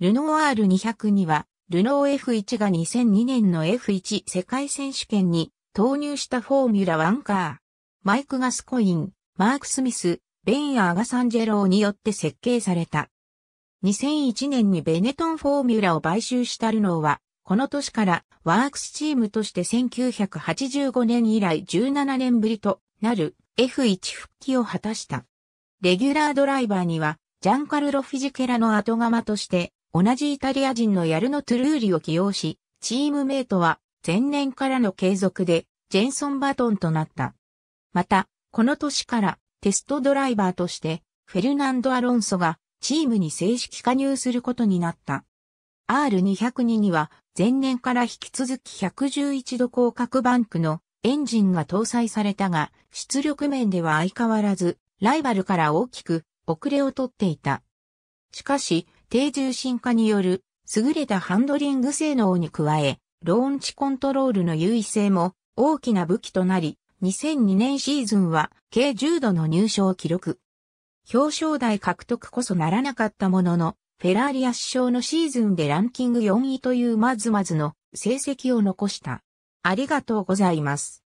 ルノワール200には、ルノー F1 が2002年の F1 世界選手権に投入したフォーミュラ1カー。マイク・ガスコイン、マーク・スミス、ベイン・アガサンジェローによって設計された。2001年にベネトンフォーミュラを買収したルノーは、この年からワークスチームとして1985年以来17年ぶりとなる F1 復帰を果たした。レギュラードライバーには、ジャンカルロ・フィジケラの後釜として、同じイタリア人のヤルノ・トゥルーリを起用し、チームメイトは前年からの継続でジェンソン・バトンとなった。また、この年からテストドライバーとしてフェルナンド・アロンソがチームに正式加入することになった。R202 には前年から引き続き111度広角バンクのエンジンが搭載されたが、出力面では相変わらず、ライバルから大きく遅れをとっていた。しかし、低重心化による優れたハンドリング性能に加え、ローンチコントロールの優位性も大きな武器となり、2002年シーズンは計10度の入賞を記録。表彰台獲得こそならなかったものの、フェラーリ圧勝のシーズンでランキング4位というまずまずの成績を残した。ありがとうございます。